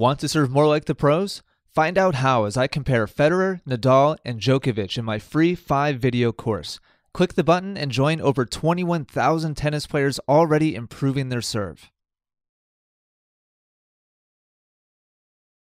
Want to serve more like the pros? Find out how as I compare Federer, Nadal, and Djokovic in my free five video course. Click the button and join over 21,000 tennis players already improving their serve.